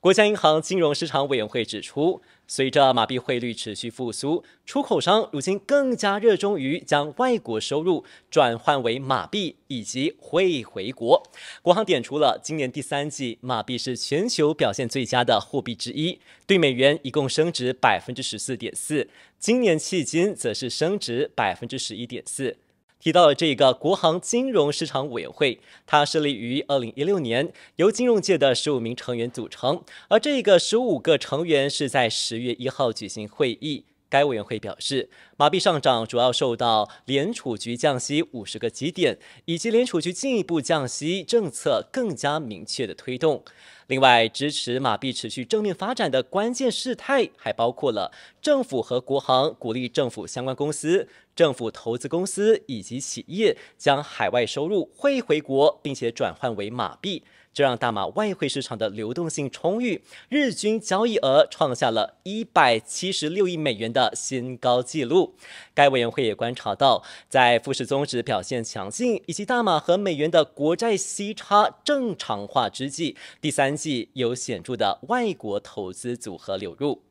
国家银行金融市场委员会指出，随着马币汇率持续复苏，出口商如今更加热衷于将外国收入转换为马币以及汇回国。国行点出了，今年第三季马币是全球表现最佳的货币之一，对美元一共升值百分之十四点四，今年迄今则是升值百分之十一点四。提到了这个国行金融市场委员会，它设立于二零一六年，由金融界的十五名成员组成。而这个十五个成员是在十月一号举行会议。该委员会表示，马币上涨主要受到联储局降息五十个基点，以及联储局进一步降息政策更加明确的推动。另外，支持马币持续正面发展的关键事态还包括了政府和国行鼓励政府相关公司。政府投资公司以及企业将海外收入汇回国，并且转换为马币，这让大马外汇市场的流动性充裕，日均交易额创下了一百七十六亿美元的新高纪录。该委员会也观察到，在富士综指表现强劲，以及大马和美元的国债息差正常化之际，第三季有显著的外国投资组合流入。